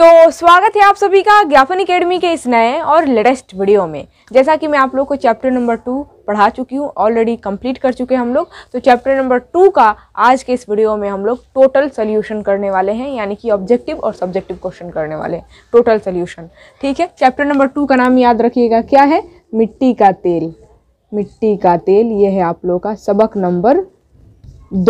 तो स्वागत है आप सभी का ज्ञापन एकेडमी के इस नए और लेटेस्ट वीडियो में जैसा कि मैं आप लोग को चैप्टर नंबर टू पढ़ा चुकी हूँ ऑलरेडी कंप्लीट कर चुके हैं हम लोग तो चैप्टर नंबर टू का आज के इस वीडियो में हम लोग टोटल सोल्यूशन करने वाले हैं यानी कि ऑब्जेक्टिव और सब्जेक्टिव क्वेश्चन करने वाले हैं टोटल सोल्यूशन ठीक है चैप्टर नंबर टू का नाम याद रखिएगा क्या है मिट्टी का तेल मिट्टी का तेल ये है आप लोग का सबक नंबर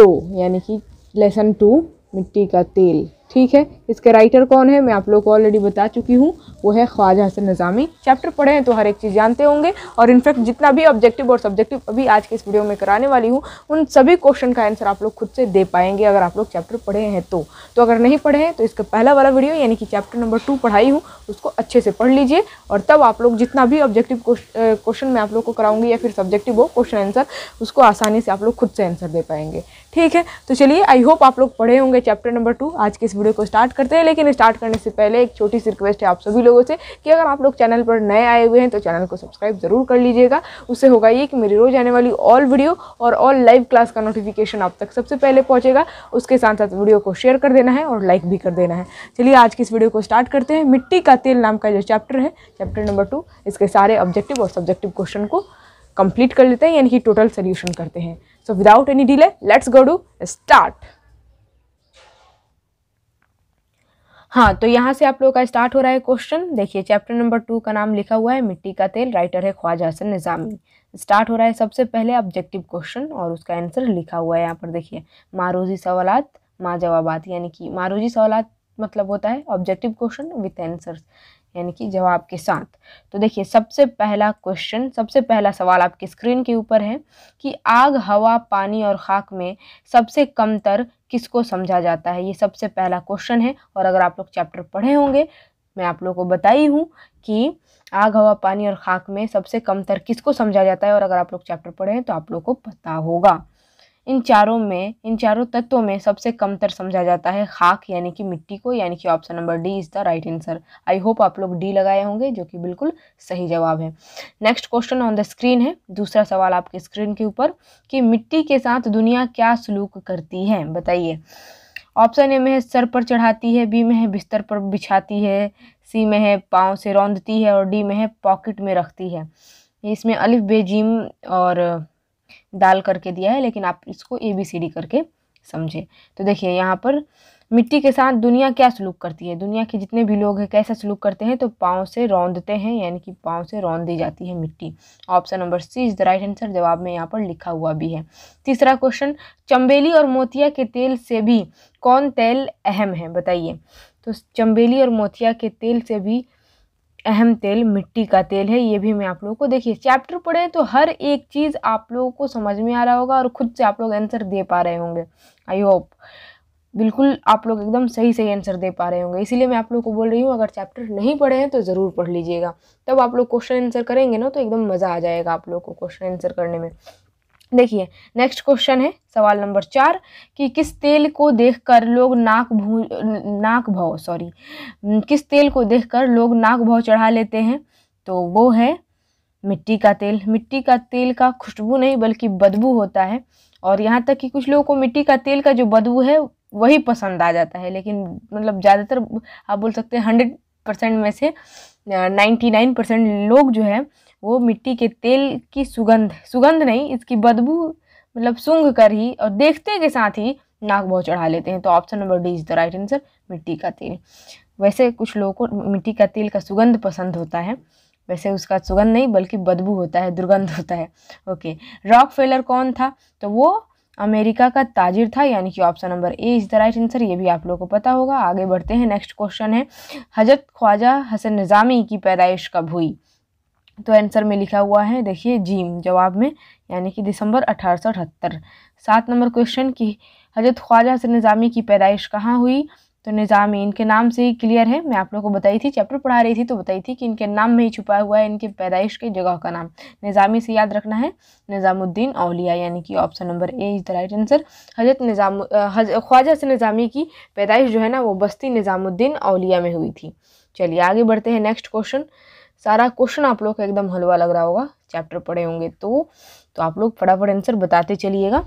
दो यानी कि लेसन टू मिट्टी का तेल ठीक है इसके राइटर कौन है मैं आप लोग को ऑलरेडी बता चुकी हूँ वो है ख्वाजा हसन नज़ामी चैप्टर पढ़े हैं तो हर एक चीज़ जानते होंगे और इनफैक्ट जितना भी ऑब्जेक्टिव और सब्जेक्टिव अभी आज के इस वीडियो में कराने वाली हूँ उन सभी क्वेश्चन का आंसर आप लोग खुद से दे पाएंगे अगर आप लोग चैप्टर पढ़े हैं तो तो अगर नहीं पढ़े हैं तो इसका पहला वाला वीडियो यानी कि चैप्टर नंबर टू पढ़ाई हूँ उसको अच्छे से पढ़ लीजिए और तब आप लोग जितना भी ऑब्जेक्टिव क्वेश्चन मैं आप लोग को कराऊंगी या फिर सब्जेक्टिव हो क्वेश्चन आंसर उसको आसानी से आप लोग खुद से आंसर दे पाएंगे ठीक है तो चलिए आई होप आप लोग पढ़े होंगे चैप्टर नंबर टू आज के इस वीडियो को स्टार्ट करते हैं लेकिन स्टार्ट करने से पहले एक छोटी सी रिक्वेस्ट है आप सभी लोगों से कि अगर आप लोग चैनल पर नए आए हुए हैं तो चैनल को सब्सक्राइब ज़रूर कर लीजिएगा उससे होगा ये कि मेरी रोज़ आने वाली ऑल वीडियो और ऑल लाइव क्लास का नोटिफिकेशन आप तक सबसे पहले पहुँचेगा उसके साथ साथ वीडियो को शेयर कर देना है और लाइक भी कर देना है चलिए आज की इस वीडियो को स्टार्ट करते हैं मिट्टी का तेल नाम का जो चैप्टर है चैप्टर नंबर टू इसके सारे ऑब्जेक्टिव और सब्जेक्टिव क्वेश्चन को कंप्लीट कर लेते हैं यानी कि टोटल सोल्यूशन करते हैं so without any delay let's go to start हाँ तो यहाँ से आप लोगों का स्टार्ट हो रहा है क्वेश्चन देखिए चैप्टर नंबर टू का नाम लिखा हुआ है मिट्टी का तेल राइटर है ख्वाजा हसन निज़ामी स्टार्ट हो रहा है सबसे पहले ऑब्जेक्टिव क्वेश्चन और उसका आंसर लिखा हुआ है यहाँ पर देखिए मारोजी सवालात माँ जवाबात यानी कि मारोजी सवालात मतलब होता है ऑब्जेक्टिव क्वेश्चन विथ आंसर यानी कि जवाब के साथ तो देखिए सबसे पहला क्वेश्चन सबसे पहला सवाल आपकी स्क्रीन के ऊपर है कि आग हवा पानी और खाक में सबसे कमतर किसको समझा जाता है ये सबसे पहला क्वेश्चन है और अगर आप लोग चैप्टर पढ़े होंगे मैं आप लोगों को बताई हूँ कि आग हवा पानी और खाक में सबसे कमतर किसको समझा जाता है और अगर आप लोग चैप्टर पढ़े हैं तो आप लोग को पता होगा इन चारों में इन चारों तत्वों में सबसे कमतर समझा जाता है खाक यानी कि मिट्टी को यानी कि option number D is the right answer I hope आप लोग डी लगाए होंगे जो कि बिल्कुल सही जवाब है next question on the screen है दूसरा सवाल आपके स्क्रीन के ऊपर कि मिट्टी के साथ दुनिया क्या सलूक करती है बताइए ऑप्शन ए में है सर पर चढ़ाती है बी में है बिस्तर पर बिछाती है सी में है पाँव से रौंदती है और डी में है पॉकेट में रखती है इसमें अलिफ बेजीम और दाल करके दिया है लेकिन आप इसको ए बी सी डी करके समझें तो देखिए यहाँ पर मिट्टी के साथ दुनिया क्या सलूक करती है दुनिया के जितने भी लोग हैं कैसा सलूक करते हैं तो पाँव से रौंदते हैं यानी कि पाँव से रौंद दी जाती है मिट्टी option number C is the right answer जवाब में यहाँ पर लिखा हुआ भी है तीसरा क्वेश्चन चंबेली और मोतिया के तेल से भी कौन तेल अहम है बताइए तो चंबेली और मोतिया के तेल से भी अहम तेल मिट्टी का तेल है ये भी मैं आप लोगों को देखिए चैप्टर पढ़े तो हर एक चीज़ आप लोगों को समझ में आ रहा होगा और खुद से आप लोग आंसर दे पा रहे होंगे आई होप बिल्कुल आप लोग एकदम सही सही आंसर दे पा रहे होंगे इसीलिए मैं आप लोग को बोल रही हूँ अगर चैप्टर नहीं पढ़े हैं तो ज़रूर पढ़ लीजिएगा तब आप लोग क्वेश्चन आंसर करेंगे ना तो एकदम मज़ा आ जाएगा आप लोग को क्वेश्चन आंसर करने में देखिए नेक्स्ट क्वेश्चन है सवाल नंबर चार कि किस तेल को देखकर लोग नाक भू नाक भाव सॉरी किस तेल को देखकर लोग नाक भाव चढ़ा लेते हैं तो वो है मिट्टी का तेल मिट्टी का तेल का खुशबू नहीं बल्कि बदबू होता है और यहाँ तक कि कुछ लोगों को मिट्टी का तेल का जो बदबू है वही पसंद आ जाता है लेकिन मतलब ज़्यादातर आप बोल सकते हैं हंड्रेड परसेंट में से नाइन्टी नाइन परसेंट लोग जो है वो मिट्टी के तेल की सुगंध सुगंध नहीं इसकी बदबू मतलब सूंघ कर ही और देखते के साथ ही नाक बहुत चढ़ा लेते हैं तो option number D is the right answer मिट्टी का तेल वैसे कुछ लोगों को मिट्टी का तेल का सुगंध पसंद होता है वैसे उसका सुगंध नहीं बल्कि बदबू होता है दुर्गंध होता है ओके रॉक फेलर कौन था तो वो अमेरिका का ताजिर था यानी कि option number A is the right answer ये भी आप लोगों को पता होगा आगे बढ़ते हैं नेक्स्ट क्वेश्चन है हजरत ख्वाजा हसन निज़ामी की पैदाइश कब हुई तो आंसर में लिखा हुआ है देखिए जीम जवाब में यानी कि दिसंबर अठारह सात नंबर क्वेश्चन की हजरत ख्वाजा से निज़ामी की पैदाइश कहाँ हुई तो निज़ामी इनके नाम से ही क्लियर है मैं आप लोग को बताई थी चैप्टर पढ़ा रही थी तो बताई थी कि इनके नाम में ही छुपा हुआ है इनके पैदाइश की जगह का नाम निज़ामी से याद रखना है निज़ामुद्दीन अलिया यानी कि option number A is the right answer Hazrat Nizam हज ख्वाजा से निज़ामी की पैदाइश जो है ना वो बस्ती निज़ामुद्दीन अलिया में हुई थी चलिए आगे बढ़ते हैं नेक्स्ट क्वेश्चन सारा क्वेश्चन आप लोग का एकदम हलवा लग रहा होगा चैप्टर पढ़े होंगे तो तो आप लोग फटाफट आंसर बताते चलिएगा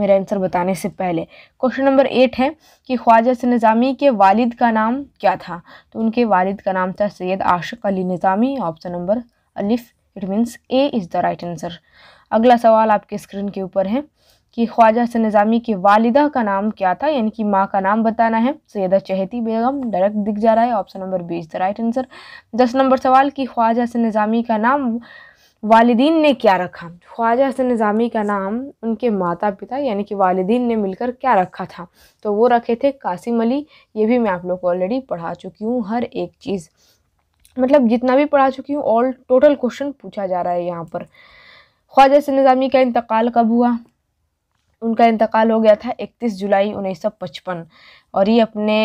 मेरा आंसर बताने से पहले क्वेश्चन नंबर एट है कि ख्वाजा से निज़ामी के वालिद का नाम क्या था तो उनके वालिद का नाम था सैयद आशिक अली निज़ामी ऑप्शन नंबर अलिफ it means A is the right answer अगला सवाल आपके स्क्रीन के ऊपर है कि ख्वाजा हसन निज़ामी के वालिदा का नाम क्या था यानी कि माँ का नाम बताना है सैदा चहती बेगम डायरेक्ट दिख जा रहा है option number B is the right answer दस नंबर सवाल कि ख्वाजा हसन निज़ामी का नाम वालदीन ने क्या रखा ख्वाजा हसन निज़ामी का नाम उनके माता पिता यानी कि वालदीन ने मिलकर क्या रखा था तो वो रखे थे कासिम अली ये भी मैं आप लोग को ऑलरेडी पढ़ा चुकी हूँ हर एक चीज़ मतलब जितना भी पढ़ा चुकी हूँ ऑल टोटल क्वेश्चन पूछा जा रहा है यहाँ पर ख्वाजा हसन निज़ामी का इंतकाल कब हुआ उनका इंतकाल हो गया था 31 जुलाई 1955 और ये अपने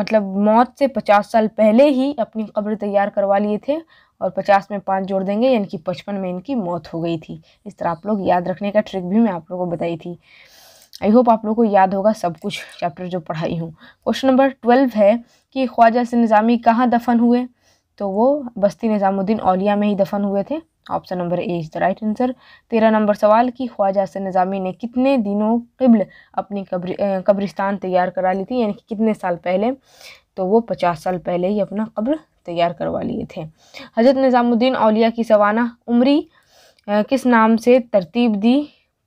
मतलब मौत से 50 साल पहले ही अपनी कब्र तैयार करवा लिए थे और 50 में पाँच जोड़ देंगे यानी कि पचपन में इनकी मौत हो गई थी इस तरह आप लोग याद रखने का ट्रिक भी मैं आप लोगों को बताई थी आई होप आप लोग को याद होगा सब कुछ चैप्टर जो पढ़ाई हूँ क्वेश्चन नंबर ट्वेल्व है कि ख्वाजा से निज़ामी कहाँ दफन हुए तो वो बस्ती निज़ामुद्दीन अलिया में ही दफन हुए थे option number A is the right answer तेरह नंबर सवाल कि ख्वाजा से निज़ामी ने कितने दिनों कबल अपनी कब्र कब्रिस्तान तैयार करा ली थी यानी कि कितने साल पहले तो वो पचास साल पहले ही अपना कब्र तैयार करवा लिए थे हजरत निज़ामुद्दीन अलिया की सवाना उमरी किस नाम से तरतीब दी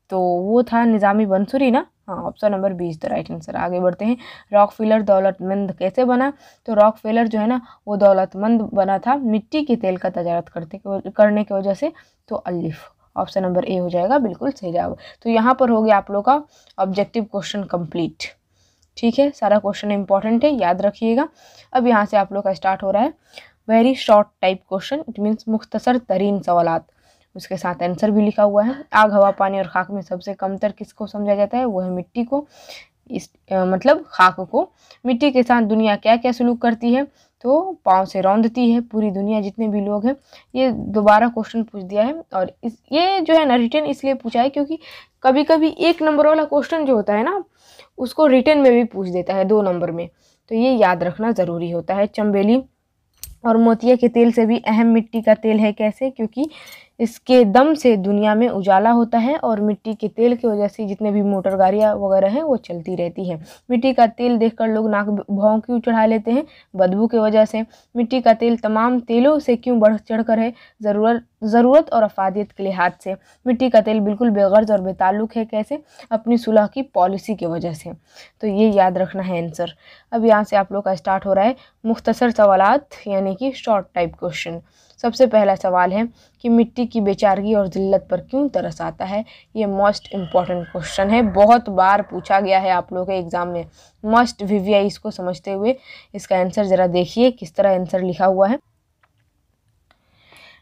तो वो था निज़ामी बंसुरी ना हाँ option number B is the right answer आगे बढ़ते हैं रॉक फिलर दौलतमंद कैसे बना तो रॉक फिलर जो है ना वो दौलतमंद बना था मिट्टी के तेल का तजारत करते करने की वजह से तो अलिफ ऑप्शन नंबर ए हो जाएगा बिल्कुल सही जवाब तो यहाँ पर हो गया आप लोग का ऑब्जेक्टिव क्वेश्चन कंप्लीट ठीक है सारा क्वेश्चन इंपॉर्टेंट है याद रखिएगा अब यहाँ से आप लोग का स्टार्ट हो रहा है very short type question it means मुख्तसर तरीन सवालत उसके साथ आंसर भी लिखा हुआ है आग हवा पानी और खाक में सबसे कमतर किसको समझा जाता है वो है मिट्टी को इस आ, मतलब खाक को मिट्टी के साथ दुनिया क्या क्या सलूक करती है तो पाँव से रौंदती है पूरी दुनिया जितने भी लोग हैं ये दोबारा क्वेश्चन पूछ दिया है और इस ये जो है ना रिटर्न इसलिए पूछा है क्योंकि कभी कभी एक नंबर वाला क्वेश्चन जो होता है ना उसको रिटर्न में भी पूछ देता है दो नंबर में तो ये याद रखना ज़रूरी होता है चम्बेली और मोतिया के तेल से भी अहम मिट्टी का तेल है कैसे क्योंकि इसके दम से दुनिया में उजाला होता है और मिट्टी के तेल की वजह से जितने भी मोटर गाड़ियाँ वगैरह हैं वो चलती रहती हैं मिट्टी का तेल देखकर लोग नाक भाव क्यों चढ़ा लेते हैं बदबू की वजह से मिट्टी का तेल तमाम तेलों से क्यों बढ़ चढ़ कर है ज़रूरत ज़रूरत और अफादियत के लिहाज से मिट्टी का तेल बिल्कुल बेगर्ज और बेताल्लुक है कैसे अपनी सुलह की पॉलिसी की वजह से तो ये याद रखना है आंसर अब यहाँ से आप लोग का स्टार्ट हो रहा है मुख्तसर सवालत यानी कि शॉर्ट टाइप क्वेश्चन सबसे पहला सवाल है कि मिट्टी की बेचारगी और जिल्लत पर क्यों तरस आता है ये मोस्ट इम्पॉर्टेंट क्वेश्चन है बहुत बार पूछा गया है आप लोगों के एग्ज़ाम में मस्ट वी इसको समझते हुए इसका आंसर ज़रा देखिए किस तरह आंसर लिखा हुआ है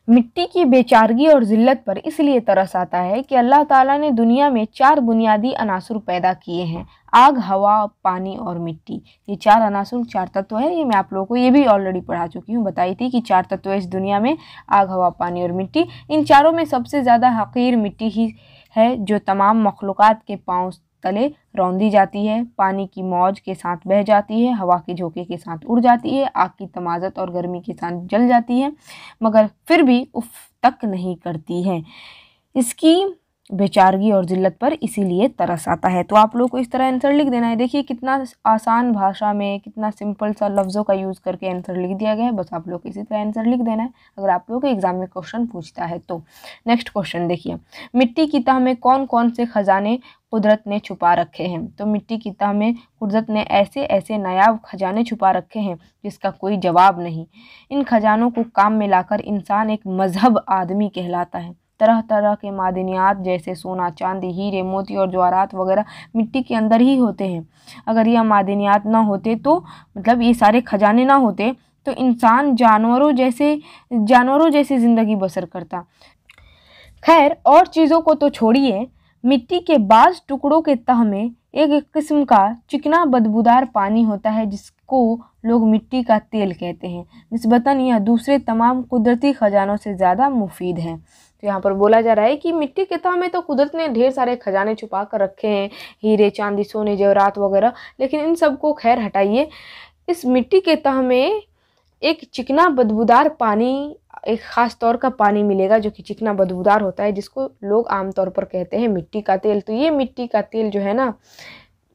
मिट्टी की बेचारगी और ज़िल्लत पर इसलिए तरस आता है कि अल्लाह ताला ने दुनिया में चार बुनियादी अनासर पैदा किए हैं आग हवा पानी और मिट्टी ये चार अनासुर चार तत्व है ये मैं आप लोगों को ये भी ऑलरेडी पढ़ा चुकी हूँ बताई थी कि चार तत्व इस दुनिया में आग हवा पानी और मिट्टी इन चारों में सबसे ज़्यादा हकीर मिट्टी ही है जो तमाम मखलूक़ के पाँव तले रौंदी जाती है पानी की मौज के साथ बह जाती है हवा के झोंके के साथ उड़ जाती है आग की तमाजत और गर्मी के साथ जल जाती है मगर फिर भी उफ तक नहीं करती है इसकी बेचारगी और ज़िल्लत पर इसीलिए तरस आता है तो आप लोग को इस तरह आंसर लिख देना है देखिए कितना आसान भाषा में कितना सिंपल सा लफ्ज़ों का यूज़ करके आंसर लिख दिया गया है बस आप लोग इसी तरह आंसर लिख देना है अगर आप लोग एग्ज़ाम में क्वेश्चन पूछता है तो नेक्स्ट क्वेश्चन देखिए मिट्टी की तह में कौन कौन से ख़जाने कुदरत ने छुपा रखे हैं तो मिट्टी की तह में कुदरत ने ऐसे ऐसे नायाब खजाने छुपा रखे हैं जिसका कोई जवाब नहीं इन खजानों को काम में लाकर इंसान एक मज़हब आदमी कहलाता है तरह तरह के मादनियात जैसे सोना चांदी हीरे मोती और ज्वारात वगैरह मिट्टी के अंदर ही होते हैं अगर यह मादनियात ना होते तो मतलब ये सारे खजाने ना होते तो इंसान जानवरों जैसे जानवरों जैसी ज़िंदगी बसर करता खैर और चीज़ों को तो छोड़िए मिट्टी के बाज टुकड़ों के तह में एक एक किस्म का चिकना बदबूदार पानी होता है जिसको लोग मिट्टी का तेल कहते हैं नस्बता यह दूसरे तमाम कुदरती ख़जानों से ज़्यादा मुफीद है तो यहाँ पर बोला जा रहा है कि मिट्टी के था में तो कुदरत ने ढेर सारे खजाने छुपा कर रखे हैं हीरे चांदी सोने जवरात वगैरह लेकिन इन सबको खैर हटाइए इस मिट्टी के तह में एक चिकना बदबूदार पानी एक ख़ास तौर का पानी मिलेगा जो कि चिकना बदबूदार होता है जिसको लोग आमतौर पर कहते हैं मिट्टी का तेल तो ये मिट्टी का तेल जो है ना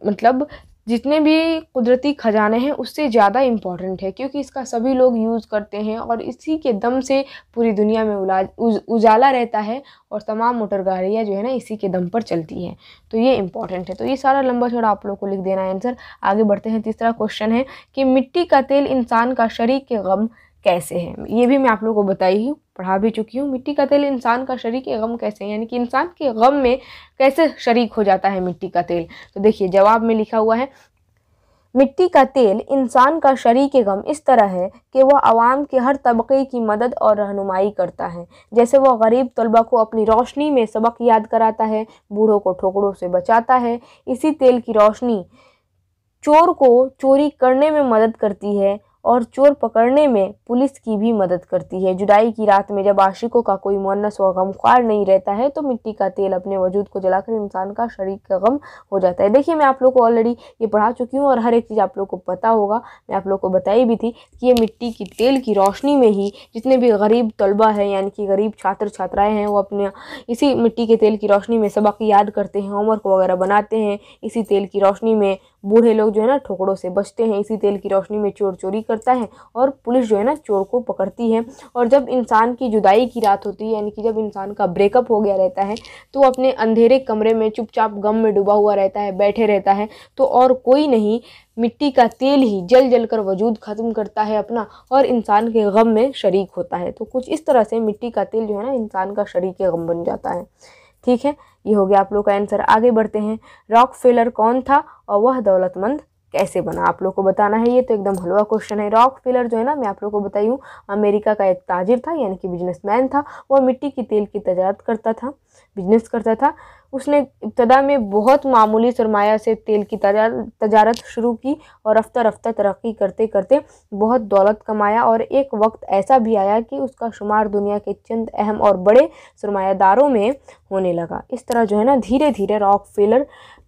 मतलब जितने भी कुदरती ख़जाने हैं उससे ज़्यादा इम्पॉर्टेंट है क्योंकि इसका सभी लोग यूज़ करते हैं और इसी के दम से पूरी दुनिया में उज, उजाला रहता है और तमाम मोटर गाड़ियाँ जो है ना इसी के दम पर चलती हैं तो ये इम्पॉर्टेंट है तो ये सारा लंबा छोड़ा आप लोग को लिख देना है आंसर आगे बढ़ते हैं तीसरा क्वेश्चन है कि मिट्टी का तेल इंसान का शरीर के गम कैसे हैं ये भी मैं आप लोगों को बताई हूँ पढ़ा भी चुकी हूँ मिट्टी का तेल इंसान का शरीक गम कैसे है यानी कि इंसान के गम में कैसे शरीक हो जाता है मिट्टी का तेल तो देखिए जवाब में लिखा हुआ है मिट्टी का तेल इंसान का शरीक गम इस तरह है कि वह आवाम के हर तबके की मदद और रहनुमाई करता है जैसे वह गरीब तलबा को अपनी रोशनी में सबक याद कराता है बूढ़ों को ठोकरों से बचाता है इसी तेल की रोशनी चोर को चोरी करने में मदद करती है और चोर पकड़ने में पुलिस की भी मदद करती है जुदाई की रात में जब आशिकों का कोई मुन्नस व गमख्वार नहीं रहता है तो मिट्टी का तेल अपने वजूद को जलाकर इंसान का शरीर का गम हो जाता है देखिए मैं आप लोग को ऑलरेडी ये पढ़ा चुकी हूँ और हर एक चीज़ आप लोग को पता होगा मैं आप लोग को बताई भी थी कि ये मिट्टी की तेल की रोशनी में ही जितने भी गरीब तलबा हैं यानी कि गरीब छात्र छात्राएँ हैं वो अपने इसी मिट्टी के तेल की रोशनी में सबक याद करते हैं होमवर्क वगैरह बनाते हैं इसी तेल की रोशनी में बूढ़े लोग जो है ना ठोकरों से बचते हैं इसी तेल की रोशनी में चोर चोरी करता है और पुलिस जो है ना चोर को पकड़ती है और जब इंसान की जुदाई की रात होती है यानी कि जब इंसान का ब्रेकअप हो गया रहता है तो अपने अंधेरे कमरे में चुपचाप गम में डूबा हुआ रहता है बैठे रहता है तो और कोई नहीं मिट्टी का तेल ही जल जल कर वजूद ख़त्म करता है अपना और इंसान के गम में शरीक होता है तो कुछ इस तरह से मिट्टी का तेल जो है ना इंसान का शरीक गम बन जाता है ठीक है ये हो गया आप लोग का आंसर आगे बढ़ते हैं रॉक फेलर कौन था और वह दौलतमंद कैसे बना आप लोग को बताना है ये तो एकदम हलवा क्वेश्चन है रॉक फिलर जो है ना मैं आप लोग को बताई हूँ अमेरिका का एक ताजिर था यानी कि बिजनेसमैन था वह मिट्टी की तेल की तजारत करता था बिजनेस करता था उसने इब्तदा में बहुत मामूली सरमाया से तेल की तजारत शुरू की और रफ्ता रफ्ता तरक्की करते करते बहुत दौलत कमाया और एक वक्त ऐसा भी आया कि उसका शुमार दुनिया के चंद अहम और बड़े सरमायादारों में होने लगा इस तरह जो है ना धीरे धीरे रॉक फेलर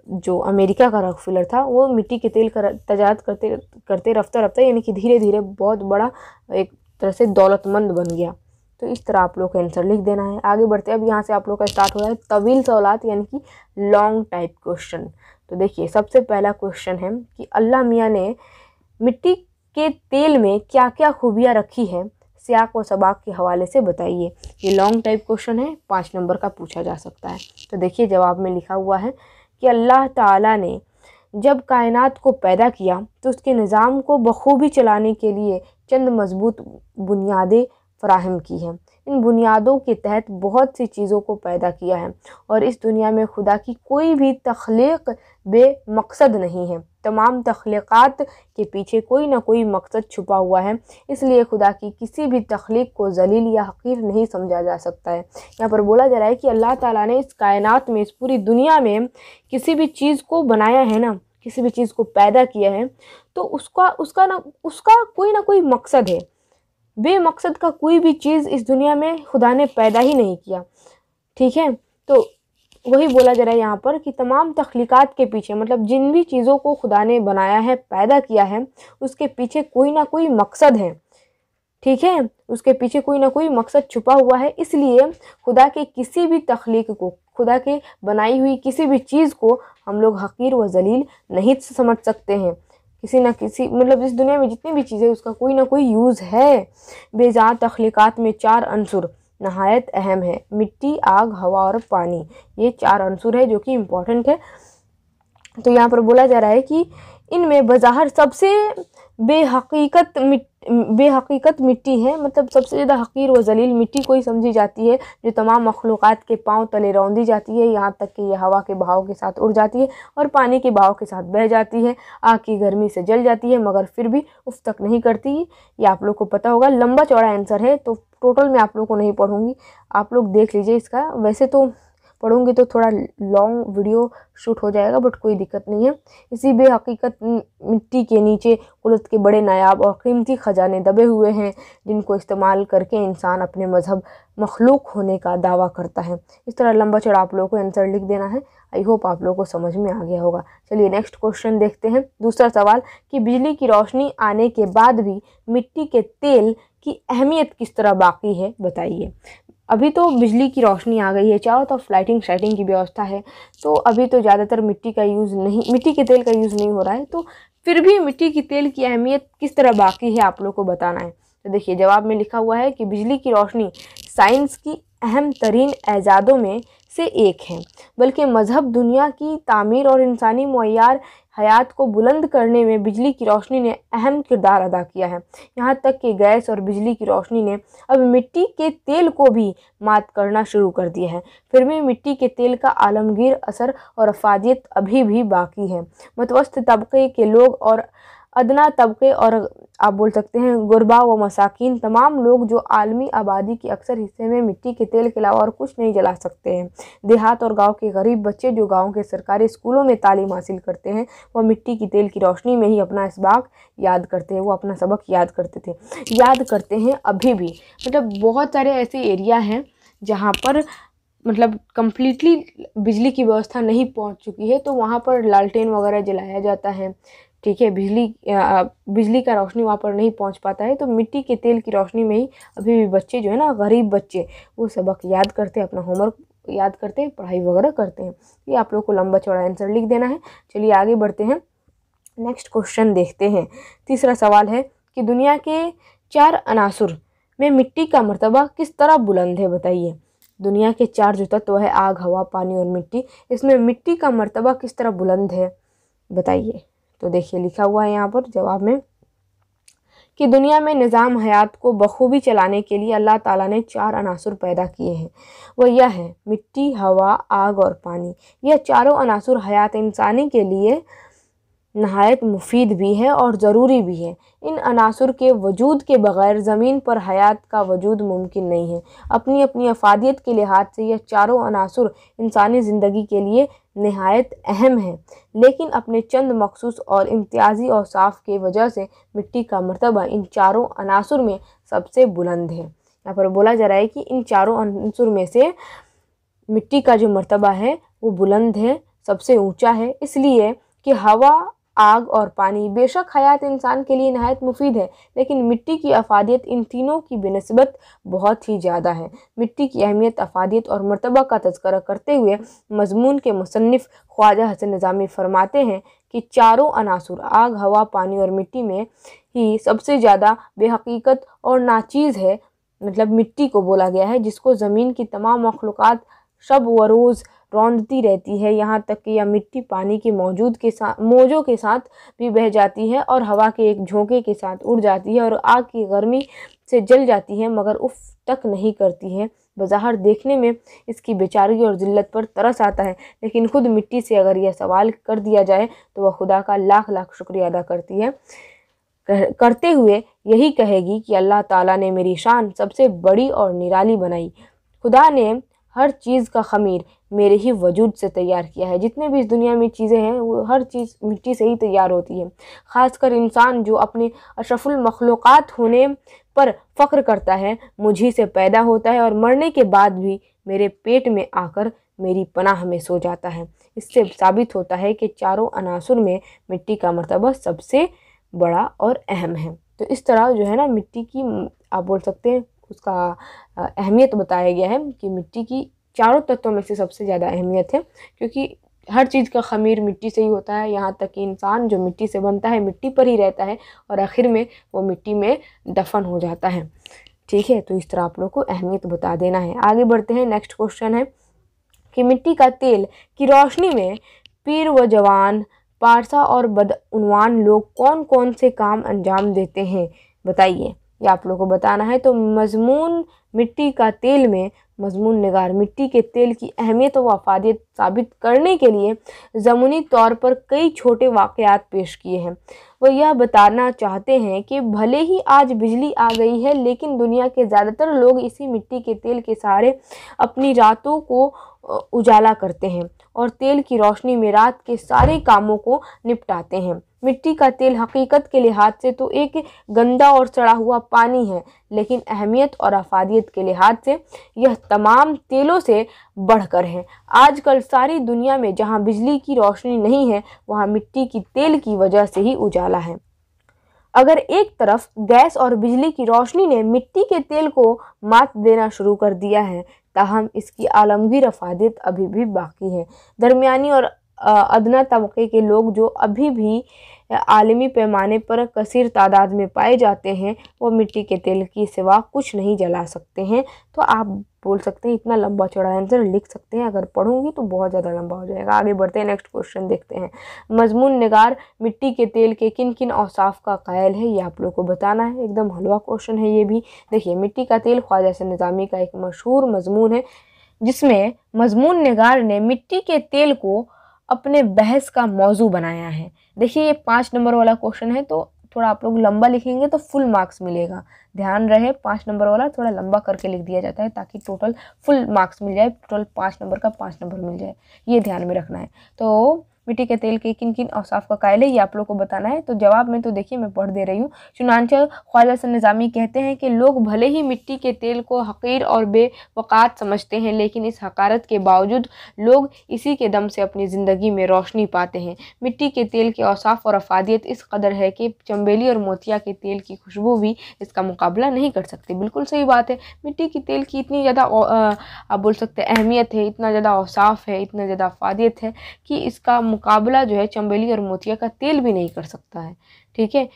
जो अमेरिका का रॉकफिलर था वो मिट्टी के तेल का तजाद करते करते रफ्ता रफ्ता यानी कि धीरे धीरे बहुत बड़ा एक तरह से दौलतमंद बन गया तो इस तरह आप लोग का आंसर लिख देना है आगे बढ़ते अब यहाँ से आप लोग का स्टार्ट हो रहा है तवील सवालत यानी कि लॉन्ग टाइप क्वेश्चन तो देखिए सबसे पहला क्वेश्चन है कि अल्लाह मियाँ ने मिट्टी के तेल में क्या क्या खूबियाँ रखी है स्याक व सबाक के हवाले से बताइए ये लॉन्ग टाइप क्वेश्चन है पाँच नंबर का पूछा जा सकता है तो देखिए जवाब में लिखा हुआ है कि अल्लाह ताला ने जब कायनात को पैदा किया तो उसके निज़ाम को बखूबी चलाने के लिए चंद मज़बूत बुनियादें फ्राहम की हैं इन बुनियादों के तहत बहुत सी चीज़ों को पैदा किया है और इस दुनिया में खुदा की कोई भी तख्लीक बे मकसद नहीं है तमाम तख्लीक़ात के पीछे कोई ना कोई मकसद छुपा हुआ है इसलिए खुदा की किसी भी तख्लीक को जलील या हकीर नहीं समझा जा सकता है यहाँ पर बोला जा रहा है कि अल्लाह ताला ने इस कायनात में इस पूरी दुनिया में किसी भी चीज़ को बनाया है ना किसी भी चीज़ को पैदा किया है तो उसका उसका ना उसका कोई ना कोई मकसद है बेमकसद का कोई भी चीज़ इस दुनिया में खुदा ने पैदा ही नहीं किया ठीक है तो वही बोला जा रहा है यहाँ पर कि तमाम तख्लीक़ात के पीछे मतलब जिन भी चीज़ों को खुदा ने बनाया है पैदा किया है उसके पीछे कोई ना कोई मकसद है ठीक है उसके पीछे कोई ना कोई मकसद छुपा हुआ है इसलिए खुदा के किसी भी तख्लीक को खुदा के बनाई हुई किसी भी चीज़ को हम लोग हकीर व जलील नहीं समझ सकते हैं किसी ना किसी मतलब इस दुनिया में जितनी भी चीज़ें उसका कोई ना कोई यूज़ है बेजा तख्लीक़ात में चार अनसर नहायत अहम है मिट्टी आग हवा और पानी ये चार अंसुर है जो कि इम्पोर्टेंट है तो यहाँ पर बोला जा रहा है कि इनमें बज़ाहर सबसे बेहकीकत मिट्टी बेहकीकत मिट्टी है मतलब सबसे ज़्यादा हकीर व जलील मिट्टी को ही समझी जाती है जो तमाम मखलूक़ के पाँव तले रौंदी जाती है यहाँ तक कि यह हवा के बहाव के साथ उड़ जाती है और पानी के बहाव के साथ बह जाती है आग की गर्मी से जल जाती है मगर फिर भी उफ तक नहीं करती ये आप लोग को पता होगा लंबा चौड़ा आंसर है तो टोटल मैं आप लोग को नहीं पढ़ूँगी आप लोग देख लीजिए इसका वैसे तो पढ़ूँगी तो थोड़ा लॉन्ग वीडियो शूट हो जाएगा बट कोई दिक्कत नहीं है इसी बेहकीकत मिट्टी के नीचे कुलत के बड़े नायाब और कीमती ख़जाने दबे हुए हैं जिनको इस्तेमाल करके इंसान अपने मज़हब मखलूक होने का दावा करता है इस तरह लंबा चढ़ा आप लोगों को आंसर लिख देना है आई होप आप लोगों को समझ में आ गया होगा चलिए नेक्स्ट क्वेश्चन देखते हैं दूसरा सवाल कि बिजली की रोशनी आने के बाद भी मिट्टी के तेल की अहमियत किस तरह बाकी है बताइए अभी तो बिजली की रोशनी आ गई है चारों तरफ तो लाइटिंग शाइटिंग की व्यवस्था है तो अभी तो ज़्यादातर मिट्टी का यूज़ नहीं मिट्टी के तेल का यूज़ नहीं हो रहा है तो फिर भी मिट्टी की तेल की अहमियत किस तरह बाकी है आप लोग को बताना है तो देखिए जवाब में लिखा हुआ है कि बिजली की रोशनी साइंस की अहम तरीन एजादों में से एक है बल्कि मजहब दुनिया की तामीर और इंसानी मैार हयात को बुलंद करने में बिजली की रोशनी ने अहम किरदार अदा किया है यहाँ तक कि गैस और बिजली की रोशनी ने अब मिट्टी के तेल को भी मात करना शुरू कर दिया है फिर भी मिट्टी के तेल का आलमगीर असर और अफादियत अभी भी बाकी है मतवस्त तबके के लोग और अदना तबके और आप बोल सकते हैं गुरबा व मसाकिन तमाम लोग जो आलमी आबादी के अक्सर हिस्से में मिट्टी के तेल के अलावा और कुछ नहीं जला सकते हैं देहात और गांव के गरीब बच्चे जो गांव के सरकारी स्कूलों में तालीम हासिल करते हैं वह मिट्टी की तेल की रोशनी में ही अपना इसबाक याद करते हैं वो अपना सबक याद करते थे याद करते हैं अभी भी मतलब बहुत सारे ऐसे एरिया हैं जहाँ पर मतलब कम्प्लीटली बिजली की व्यवस्था नहीं पहुंच चुकी है तो वहाँ पर लालटेन वगैरह जलाया जाता है ठीक है बिजली बिजली का रोशनी वहाँ पर नहीं पहुँच पाता है तो मिट्टी के तेल की रोशनी में ही अभी भी बच्चे जो है ना गरीब बच्चे वो सबक याद करते हैं अपना होमवर्क याद करते हैं पढ़ाई वगैरह करते हैं ये आप लोग को लंबा चौड़ा आंसर लिख देना है चलिए आगे बढ़ते हैं नेक्स्ट क्वेश्चन देखते हैं तीसरा सवाल है कि दुनिया के चार अनासुर में मिट्टी का मरतबा किस तरह बुलंद है बताइए दुनिया के चार जो तत्व है आग हवा पानी और मिट्टी इसमें मिट्टी का मरतबा किस तरह बुलंद है बताइए तो देखिए लिखा हुआ है यहाँ पर जवाब में कि दुनिया में निज़ाम हयात को बखूबी चलाने के लिए अल्लाह ताला ने चार अनासर पैदा किए हैं वह यह है मिट्टी हवा आग और पानी यह चारों अनासर हयात इंसानी के लिए नहायत मुफीद भी है और ज़रूरी भी है इन अनासर के वजूद के बग़ैर ज़मीन पर हयात का वजूद मुमकिन नहीं है अपनी अपनी अफादियत के लिहाज से यह चारों अनासर इंसानी ज़िंदगी के लिए नहायत अहम है लेकिन अपने चंद मखसूस और इम्तियाजी और साफ के वजह से मिट्टी का मरतबा इन चारों अनासर में सबसे बुलंद है यहाँ पर बोला जा रहा है कि इन चारों अनासुर में से मिट्टी का जो मरतबा है वो बुलंद है सबसे ऊंचा है इसलिए कि हवा आग और पानी बेशक हयात इंसान के लिए नहायत मुफीद है लेकिन मिट्टी की अफादियत इन तीनों की बनस्बत बहुत ही ज़्यादा है मिट्टी की अहमियत अफादियत और मरतबा का तस्करा करते हुए मजमून के मुसनफ़ ख्वाजा हसन निज़ामी फरमाते हैं कि चारों अनासुर आग हवा पानी और मिट्टी में ही सबसे ज़्यादा बेहकीकत और नाचीज़ है मतलब मिट्टी को बोला गया है जिसको ज़मीन की तमाम मखलूक़ात शब व रोज़ रौंदती रहती है यहाँ तक कि यह मिट्टी पानी के मौजूद के साथ मौजों के साथ भी बह जाती है और हवा के एक झोंके के साथ उड़ जाती है और आग की गर्मी से जल जाती है मगर उफ तक नहीं करती है बाजार देखने में इसकी बेचारगी और जिल्लत पर तरस आता है लेकिन खुद मिट्टी से अगर यह सवाल कर दिया जाए तो वह खुदा का लाख लाख शुक्रिया अदा करती है करते हुए यही कहेगी कि अल्लाह ताला ने मेरी शान सबसे बड़ी और निराली बनाई खुदा ने हर चीज़ का ख़मीर मेरे ही वजूद से तैयार किया है जितने भी इस दुनिया में चीज़ें हैं वो हर चीज़ मिट्टी से ही तैयार होती है ख़ासकर इंसान जो अपने अशफुल मखलूक़ होने पर फ़ख्र करता है मुझे से पैदा होता है और मरने के बाद भी मेरे पेट में आकर मेरी पनाह में सो जाता है इससे साबित होता है कि चारों अनासर में मिट्टी का मरतबा सबसे बड़ा और अहम है तो इस तरह जो है ना मिट्टी की आप बोल सकते हैं उसका अहमियत बताया गया है कि मिट्टी की चारों तत्वों में से सबसे ज़्यादा अहमियत है क्योंकि हर चीज़ का खमीर मिट्टी से ही होता है यहाँ तक कि इंसान जो मिट्टी से बनता है मिट्टी पर ही रहता है और आखिर में वो मिट्टी में दफन हो जाता है ठीक है तो इस तरह आप लोग को अहमियत बता देना है आगे बढ़ते हैं नेक्स्ट क्वेश्चन है कि मिट्टी का तेल की रोशनी में पीर व जवान पारसा और बदनवान लोग कौन कौन से काम अंजाम देते हैं बताइए ये आप लोगों को बताना है तो मजमून मिट्टी का तेल में मजमून नगार मिट्टी के तेल की अहमियत व अफादियत साबित करने के लिए ज़मूनी तौर पर कई छोटे वाक़ात पेश किए हैं वह यह बताना चाहते हैं कि भले ही आज बिजली आ गई है लेकिन दुनिया के ज़्यादातर लोग इसी मिट्टी के तेल के सहारे अपनी रातों को उजाला करते हैं और तेल की रोशनी में रात के सारे कामों को निपटाते हैं मिट्टी का तेल हकीकत के लिहाज से तो एक गंदा और सड़ा हुआ पानी है लेकिन अहमियत और अफादियत के लिहाज से यह तमाम तेलों से बढ़कर है आजकल सारी दुनिया में जहाँ बिजली की रोशनी नहीं है वहाँ मिट्टी की तेल की वजह से ही उजाला है अगर एक तरफ गैस और बिजली की रोशनी ने मिट्टी के तेल को मात देना शुरू कर दिया है ताहम इसकी आलमगीर अफादियत अभी भी बाकी है दरमियानी और अदना तबके के लोग जो अभी भी आलमी पैमाने पर कसर तादाद में पाए जाते हैं वो मिट्टी के तेल की सिवा कुछ नहीं जला सकते हैं तो आप बोल सकते हैं इतना लंबा चौड़ा आंसर लिख सकते हैं अगर पढ़ूंगी तो बहुत ज़्यादा लंबा हो जाएगा आगे बढ़ते हैं नेक्स्ट क्वेश्चन देखते हैं मजमून नगार मिट्टी के तेल के किन किन औसाफ का कायल है ये आप लोग को बताना है एकदम हलवा क्वेश्चन है ये भी देखिए मिट्टी का तेल ख्वाजा से निज़ामी का एक मशहूर मजमून है जिसमें मजमून नगार ने मिट्टी के तेल को अपने बहस का मौजू बनाया है देखिए ये पाँच नंबर वाला क्वेश्चन है तो थोड़ा आप लोग लंबा लिखेंगे तो फुल मार्क्स मिलेगा ध्यान रहे पाँच नंबर वाला थोड़ा लंबा करके लिख दिया जाता है ताकि टोटल फुल मार्क्स मिल जाए टोटल पाँच नंबर का पाँच नंबर मिल जाए ये ध्यान में रखना है तो मिट्टी के तेल के किन किन औसाफ का कायल है ये आप लोग को बताना है तो जवाब में तो देखिए मैं पढ़ दे रही हूँ चुनानचल ख्वाजा सन निज़ामी कहते हैं कि लोग भले ही मिट्टी के तेल को हकीर और बेवक़ात समझते हैं लेकिन इस हकारत के बावजूद लोग इसी के दम से अपनी ज़िंदगी में रोशनी पाते हैं मिट्टी के तेल के औसाफ और अफादियत इस कदर है कि चंबेली और मोतिया के तेल की खुशबू भी इसका मुकाबला नहीं कर सकती बिल्कुल सही बात है मिट्टी की तेल की इतनी ज़्यादा आप बोल सकते अहमियत है इतना ज़्यादा औसाफ है इतना ज़्यादा अफादियत है कि इसका मुकाबला जो है चंबेली और मोतिया का तेल भी नहीं कर सकता है ठीक है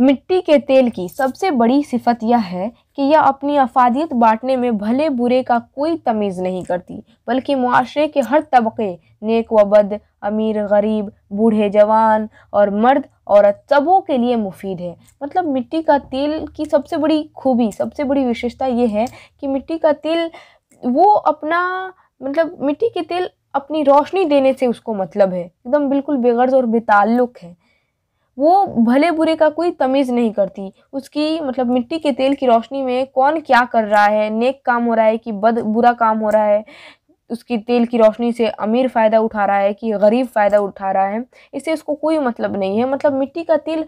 मिट्टी के तेल की सबसे बड़ी सिफत यह है कि यह अपनी अफादियत बांटने में भले बुरे का कोई तमीज़ नहीं करती बल्कि मुआरे के हर तबके नेक वबद अमीर गरीब बूढ़े जवान और मर्द औरत सबों के लिए मुफीद है मतलब मिट्टी का तेल की सबसे बड़ी खूबी सबसे बड़ी विशेषता ये है कि मिट्टी का तेल वो अपना मतलब मिट्टी के तेल अपनी रोशनी देने से उसको मतलब है एकदम बिल्कुल बेगर्ज और बेताल्लुक है वो भले बुरे का कोई तमीज़ नहीं करती उसकी मतलब मिट्टी के तेल की रोशनी में कौन क्या कर रहा है नेक काम हो रहा है कि बद बुरा काम हो रहा है उसकी तेल की रोशनी से अमीर फ़ायदा उठा रहा है कि गरीब फ़ायदा उठा रहा है इससे उसको कोई मतलब नहीं है मतलब मिट्टी का तेल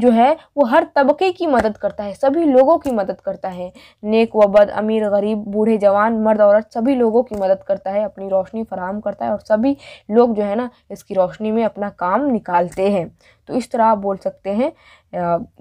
जो है वो हर तबके की मदद करता है सभी लोगों की मदद करता है नेक व बद अमीर गरीब बूढ़े जवान मर्द औरत सभी लोगों की मदद करता है अपनी रोशनी फराहम करता है और सभी लोग जो है ना इसकी रोशनी में अपना काम निकालते हैं तो इस तरह आप बोल सकते हैं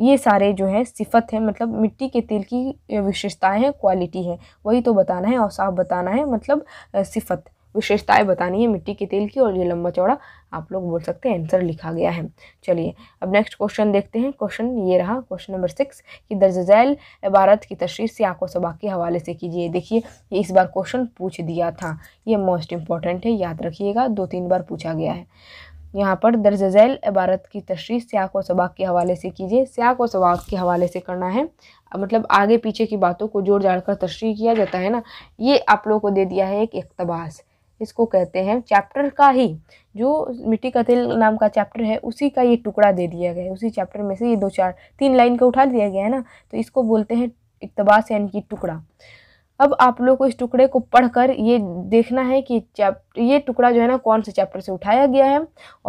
ये सारे जो है सिफत है मतलब मिट्टी के तेल की विशेषताएँ हैं क्वालिटी है वही तो बताना है और साफ बताना है मतलब सिफत विशेषताएं बतानी है मिट्टी के तेल की और ये लंबा चौड़ा आप लोग बोल सकते हैं आंसर लिखा गया है चलिए अब नेक्स्ट क्वेश्चन देखते हैं क्वेश्चन ये रहा क्वेश्चन नंबर सिक्स कि दर्जैल इबारत की तशरीर आंखों सबाक के हवाले से कीजिए देखिए ये इस बार क्वेश्चन पूछ दिया था ये मोस्ट इम्पॉर्टेंट है याद रखिएगा दो तीन बार पूछा गया है यहाँ पर दर्ज झैल इबारत की तशरी सियाक व सबाक के हवाले से कीजिए स्याक व सबाक के हवाले से करना है मतलब आगे पीछे की बातों को जोड़ जाड़ कर तशरी किया जाता है ना ये आप लोगों को दे दिया है एक इकतबास इसको कहते हैं चैप्टर का ही जो मिट्टी का तेल नाम का चैप्टर है उसी का ये टुकड़ा दे दिया गया है उसी चैप्टर में से ये दो चार तीन लाइन का उठा दिया गया है ना तो इसको बोलते हैं इकतबास यानी कि टुकड़ा अब आप लोग को इस टुकड़े को पढ़कर ये देखना है कि चैप्ट ये टुकड़ा जो है ना कौन से चैप्टर से उठाया गया है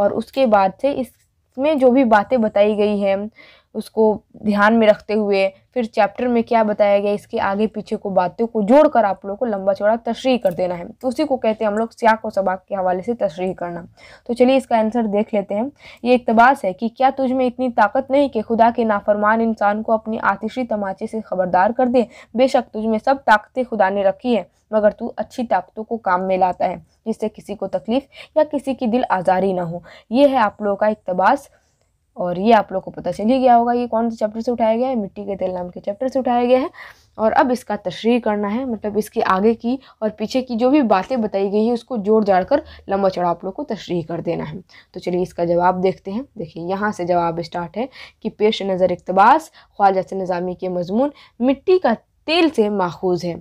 और उसके बाद से इसमें जो भी बातें बताई गई हैं उसको ध्यान में रखते हुए फिर चैप्टर में क्या बताया गया इसके आगे पीछे को बातों को जोड़कर आप लोग को लंबा चौड़ा तशरी कर देना है तो उसी को कहते हैं हम लोग स्याक व सबाक के हवाले से तशरी करना तो चलिए इसका आंसर देख लेते हैं ये इकतबास है कि क्या तुझ में इतनी ताकत नहीं कि खुदा के नाफरमान इंसान को अपनी आतिशी तमाचे से खबरदार कर दे बेशक तुझ में सब ताकतें खुदा ने रखी है मगर तू अच्छी ताकतों को काम में लाता है जिससे किसी को तकलीफ़ या किसी की दिल आज़ारी ना हो ये है आप लोगों का इकतबास और ये आप लोग को पता चल ही गया होगा ये कौन से चैप्टर से उठाया गया है मिट्टी के तेल नाम के चैप्टर से उठाया गया है और अब इसका तशरी करना है मतलब इसके आगे की और पीछे की जो भी बातें बताई गई हैं उसको जोड़ जाड़ कर लम्बा चौड़ा आप लोग को तशरी कर देना है तो चलिए इसका जवाब देखते हैं देखिए यहाँ से जवाब स्टार्ट है कि पेश नज़र इकतबास ख्वाजा निज़ामी के मजमून मिट्टी का तेल से माखूज है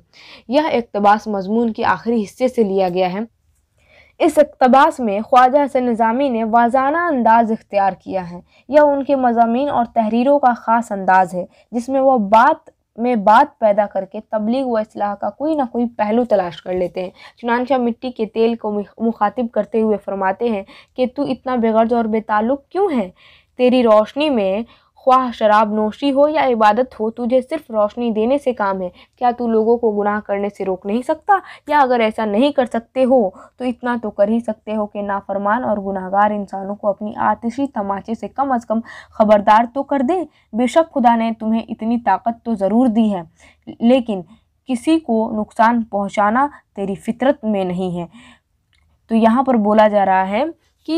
यह इकतबास मजमून के आखिरी हिस्से से लिया गया है इस इकतबास में ख्वाजा हसन निज़ामी ने वाजाना अंदाज इख्तियार किया है यह उनके मजामी और तहरीरों का ख़ास अंदाज़ है जिसमें वह बात में बात पैदा करके तबलीग व असलाह का कोई ना कोई पहलू तलाश कर लेते हैं चुनानशा मिट्टी के तेल को मुखातिब करते हुए फरमाते हैं कि तू इतना बेगर्ज और बेताल्लुक़ क्यों है तेरी रोशनी में ख्वाह शराब नोशी हो या इबादत हो तुझे सिर्फ रोशनी देने से काम है क्या तू लोगों को गुनाह करने से रोक नहीं सकता या अगर ऐसा नहीं कर सकते हो तो इतना तो कर ही सकते हो कि नाफरमान और गुनाहगार इंसानों को अपनी आतिशी तमाचे से कम अज़ कम खबरदार तो कर दे बेशक खुदा ने तुम्हें इतनी ताकत तो ज़रूर दी है लेकिन किसी को नुकसान पहुँचाना तेरी फितरत में नहीं है तो यहाँ पर बोला जा रहा है कि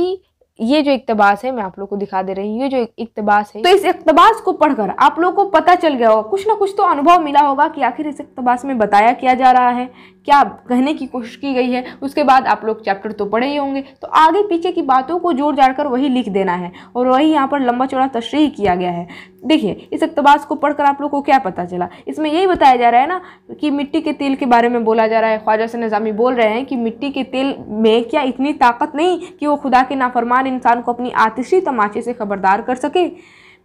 ये जो इकतबास है मैं आप लोग को दिखा दे रही हूँ ये जो इकतबास है तो इस इकतबास को पढ़कर आप लोग को पता चल गया होगा कुछ ना कुछ तो अनुभव मिला होगा कि आखिर इस इकतबास में बताया क्या जा रहा है क्या कहने की कोशिश की गई है उसके बाद आप लोग चैप्टर तो पढ़े ही होंगे तो आगे पीछे की बातों को जोड़ जाड़ कर वही लिख देना है और वही यहाँ पर लंबा चौड़ा तशरी किया गया है देखिए इस इकतबास को पढ़कर आप लोग को क्या पता चला इसमें यही बताया जा रहा है ना कि मिट्टी के तेल के बारे में बोला जा रहा है ख्वाजा से निज़ामी बोल रहे हैं कि मिट्टी के तेल में क्या इतनी ताकत नहीं कि वो खुदा के नाफरमान इंसान को अपनी आतिशी तमाचे से खबरदार कर सके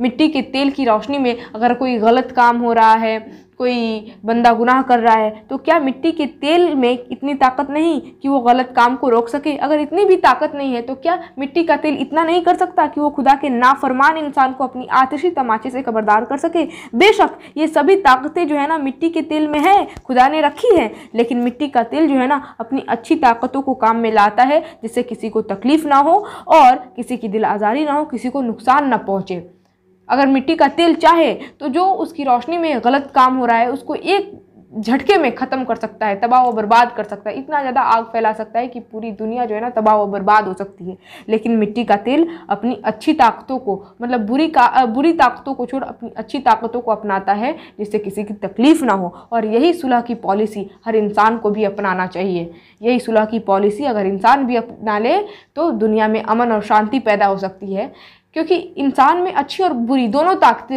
मिट्टी के तेल की रोशनी में अगर कोई गलत काम हो रहा है कोई बंदा गुनाह कर रहा है तो क्या मिट्टी के तेल में इतनी ताकत नहीं कि वो गलत काम को रोक सके अगर इतनी भी ताकत नहीं है तो क्या मिट्टी का तेल इतना नहीं कर सकता कि वो खुदा के नाफरमान इंसान को अपनी आतिशी तमाचे से खबरदार कर सके बेशक ये सभी ताकतें जो है ना मिट्टी के तेल में हैं खुदा ने रखी है लेकिन मिट्टी का तेल जो है ना अपनी अच्छी ताकतों को काम में लाता है जिससे किसी को तकलीफ़ ना हो और किसी की दिल आज़ारी ना हो किसी को नुकसान ना पहुँचे अगर मिट्टी का तेल चाहे तो जो उसकी रोशनी में गलत काम हो रहा है उसको एक झटके में ख़त्म कर सकता है तबाह व बर्बाद कर सकता है इतना ज़्यादा आग फैला सकता है कि पूरी दुनिया जो है ना तबाह व बर्बाद हो सकती है लेकिन मिट्टी का तेल अपनी अच्छी ताकतों को मतलब बुरी का बुरी ताकतों को छोड़ अपनी अच्छी ताकतों को अपनाता है जिससे किसी की तकलीफ़ ना हो और यही सुलह की पॉलिसी हर इंसान को भी अपनाना चाहिए यही सुलह की पॉलिसी अगर इंसान भी अपना ले तो दुनिया में अमन और शांति पैदा हो सकती है क्योंकि इंसान में अच्छी और बुरी दोनों ताकतें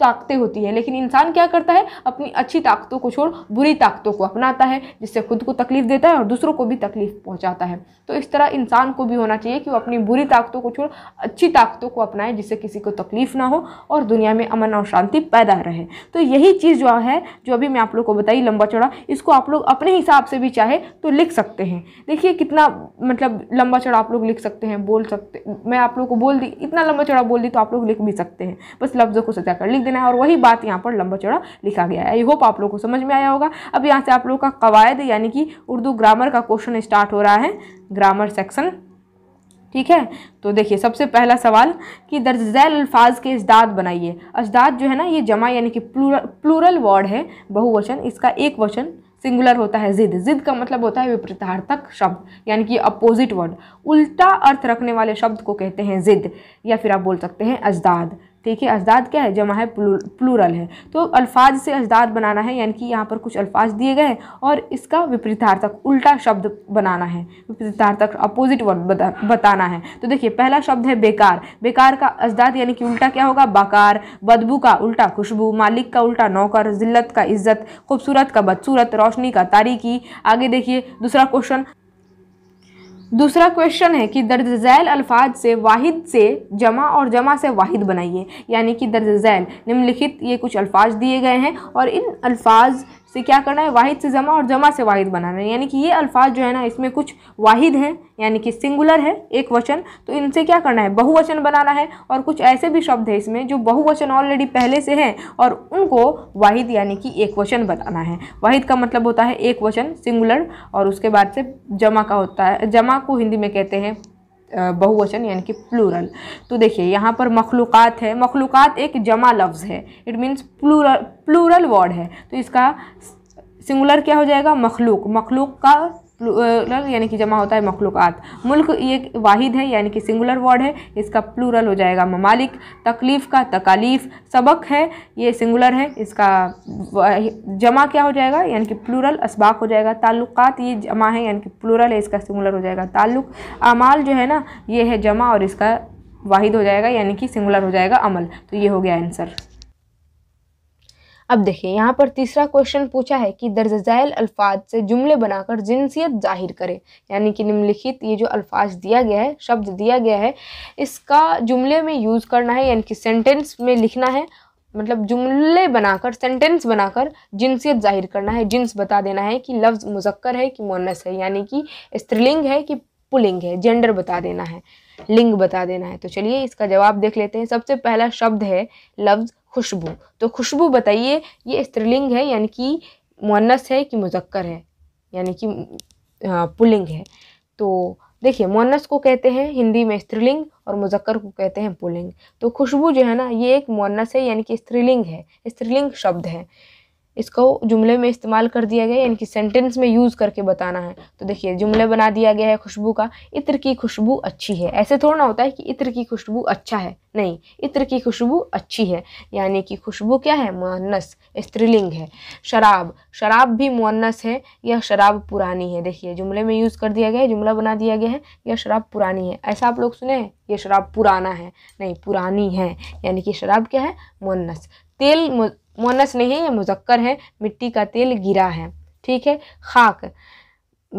ताकतें होती है लेकिन इंसान क्या करता है अपनी अच्छी ताकतों को छोड़ बुरी ताकतों को अपनाता है जिससे खुद को तकलीफ देता है और दूसरों को भी तकलीफ पहुंचाता है तो इस तरह इंसान को भी होना चाहिए कि वो अपनी बुरी ताकतों को छोड़ अच्छी ताकतों को अपनाए जिससे किसी को तकलीफ ना हो और दुनिया में अमन और शांति पैदा रहे तो यही चीज़ जो है जो अभी मैं आप लोग को बताई लंबा चौड़ा इसको आप लोग अपने हिसाब से भी चाहे तो लिख सकते हैं देखिए कितना मतलब लंबा चौड़ा आप लोग लिख सकते हैं बोल सकते मैं आप लोग को बोल दी इतना लंबा चौड़ा बोल दी तो आप लोग लिख भी सकते हैं बस लफ्ज़ों को सजा कर लिख देना है और वही बात यहाँ पर लंबा चौड़ा लिखा गया है आई होप आप लोग को समझ में आया होगा अब यहाँ से आप लोग का कवायद यानी कि उर्दू ग्रामर का क्वेश्चन स्टार्ट हो रहा है ग्रामर सेक्शन ठीक है तो देखिए सबसे पहला सवाल कि दर्ज झैल अल्फाज के अजदाद बनाइए अजदाद जो है ना ये जमा यानी कि प्लूरल प्लूरल वर्ड है बहुवचन इसका एक वचन सिंगुलर होता है जिद जिद का मतलब होता है विपरीतार्थक शब्द यानी कि अपोजिट वर्ड उल्टा अर्थ रखने वाले शब्द को कहते हैं जिद या फिर आप बोल सकते हैं अजदाद देखिए अजदाद क्या है जमा है प्लूरल है तो अल्फाज से अजदाद बनाना है यानी कि यहाँ पर कुछ अल्फाज दिए गए हैं और इसका विपरीतार्थक उल्टा शब्द बनाना है विपरीतार्थक अपोजिट वर्ड बताना है तो देखिए पहला शब्द है बेकार बेकार का अजदाद यानी कि उल्टा क्या होगा बाकार बदबू का उल्टा खुशबू मालिक का उल्टा नौकर जिल्लत का इज्जत खूबसूरत का बदसूरत रोशनी का तारीखी आगे देखिए दूसरा क्वेश्चन दूसरा क्वेश्चन है कि दर्ज झैल अल्फाज से वाहिद से जमा और जमा से वाहिद बनाइए यानी कि दर्ज झैल निम्नलिखित ये कुछ अल्फाज दिए गए हैं और इन अल्फाज से क्या करना है वाहिद से जमा और जमा से वाहिद बनाना है यानी कि ये अल्फाज जो है ना इसमें कुछ वाहिद हैं यानी कि सिंगुलर है एक वचन तो इनसे क्या करना है बहुवचन बनाना है और कुछ ऐसे भी शब्द है इसमें जो बहुवचन ऑलरेडी पहले से हैं और उनको वाहिद यानी कि एक वचन बनाना है वाहिद का मतलब होता है एक वचन सिंगुलर और उसके बाद से जमा का होता है जमा को हिंदी में कहते हैं बहुवचन यानी कि प्लूरल तो देखिए यहाँ पर मखलूक़ात है मखलूक़ात एक जमा लफ्ज़ है it means plural plural word है तो इसका सिंगुलर क्या हो जाएगा मखलूक मखलूक का प्लूरल यानी कि जमा होता है मखलूक़ात मुल्क ये वाहिद है यानी कि सिंगुलर वर्ड है इसका प्लूरल हो जाएगा ममालिक तकलीफ़ का तकालीफ़ सबक है ये सिंगुलर है इसका जमा क्या हो जाएगा यानी कि प्लूरल इसबाक हो जाएगा ताल्लुक़ात ये जमा है यानी कि प्लूरल है इसका सिंगुलर हो जाएगा ताल्लुक अमाल जो है ना ये है जमा और इसका वाहिद हो जाएगा यानी कि सिंगुलर हो जाएगा अमल तो ये हो गया आंसर अब देखिए यहाँ पर तीसरा क्वेश्चन पूछा है कि दर्ज झायल अल्फाज से जुमले बनाकर जिनसियत जाहिर करें यानी कि निम्नलिखित ये जो अल्फाज दिया गया है शब्द दिया गया है इसका जुमले में यूज़ करना है यानी कि सेंटेंस में लिखना है मतलब जुमले बनाकर सेंटेंस बनाकर जिनसियत जाहिर करना है जिन्स बता देना है कि लफ्ज़ मुजक्कर है कि मोनस है यानी कि स्त्रीलिंग है कि पुलिंग है जेंडर बता देना है लिंग बता देना है तो चलिए इसका जवाब देख लेते हैं सबसे पहला शब्द है लफ्ज़ खुशबू तो खुशबू बताइए ये स्त्रीलिंग है यानी कि मुन्नस है कि मुजक्कर है यानी कि पुलिंग है तो देखिए मुन्नस को कहते हैं हिंदी में स्त्रीलिंग और मुजक्कर को कहते हैं पुलिंग तो खुशबू जो है ना ये एक मुन्नस है यानी कि स्त्रीलिंग है स्त्रीलिंग शब्द है इसको जुमले में इस्तेमाल कर दिया गया यानी कि सेंटेंस में यूज़ करके बताना है तो देखिए जुमले बना दिया गया है खुशबू का इत्र की खुशबू अच्छी है ऐसे थोड़ा ना होता है कि इत्र की खुशबू अच्छा है नहीं इत्र की खुशबू अच्छी है यानी कि खुशबू क्या है मुअन्नस स्त्रीलिंग है शराब शराब भी मुअन्नस है यह शराब पुरानी है देखिए जुमले में यूज़ कर दिया गया है जुमला बना दिया गया है यह शराब पुरानी है ऐसा आप लोग सुने ये शराब पुराना है नहीं पुरानी है यानी कि शराब क्या है मुन्नस तेल मोनस नहीं है ये मुजक्कर है मिट्टी का तेल गिरा है ठीक है खाक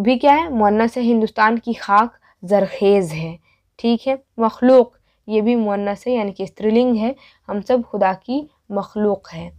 भी क्या है मोनस है हिंदुस्तान की खाक जरखेज़ है ठीक है मखलूक ये भी मुन्नस है यानी कि स्त्रीलिंग है हम सब खुदा की मखलूक है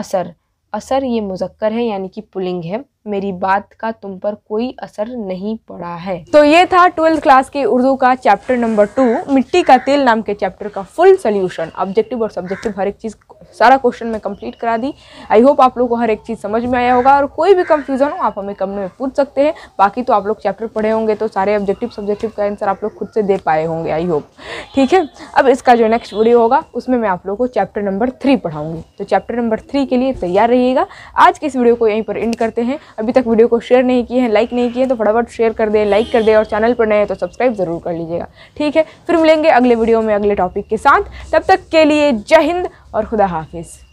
असर असर ये मुजक्कर है यानी कि पुलिंग है मेरी बात का तुम पर कोई असर नहीं पड़ा है तो ये था ट्वेल्थ क्लास के उर्दू का चैप्टर नंबर टू मिट्टी का तेल नाम के चैप्टर का फुल सोल्यूशन ऑब्जेक्टिव और सब्जेक्टिव हर एक चीज़ सारा क्वेश्चन मैं कंप्लीट करा दी आई होप आप लोग को हर एक चीज़ समझ में आया होगा और कोई भी कंफ्यूजन हो आप हमें कमेंट में पूछ सकते हैं बाकी तो आप लोग चैप्टर पढ़े होंगे तो सारे ऑब्जेक्टिव सब्जेक्टिव का आंसर आप लोग खुद से दे पाए होंगे आई होप ठीक है अब इसका जो नेक्स्ट वीडियो होगा उसमें मैं आप लोग को चैप्टर नंबर थ्री पढ़ाऊंगी तो चैप्टर नंबर थ्री के लिए तैयार रहिएगा आज के इस वीडियो को यहीं पर एंड करते हैं अभी तक वीडियो को शेयर नहीं किए हैं लाइक नहीं किए तो फटाफट शेयर कर दें लाइक कर दें और चैनल पर नए हैं तो सब्सक्राइब ज़रूर कर लीजिएगा ठीक है फिर मिलेंगे अगले वीडियो में अगले टॉपिक के साथ तब तक के लिए जय हिंद और खुदा हाफिज़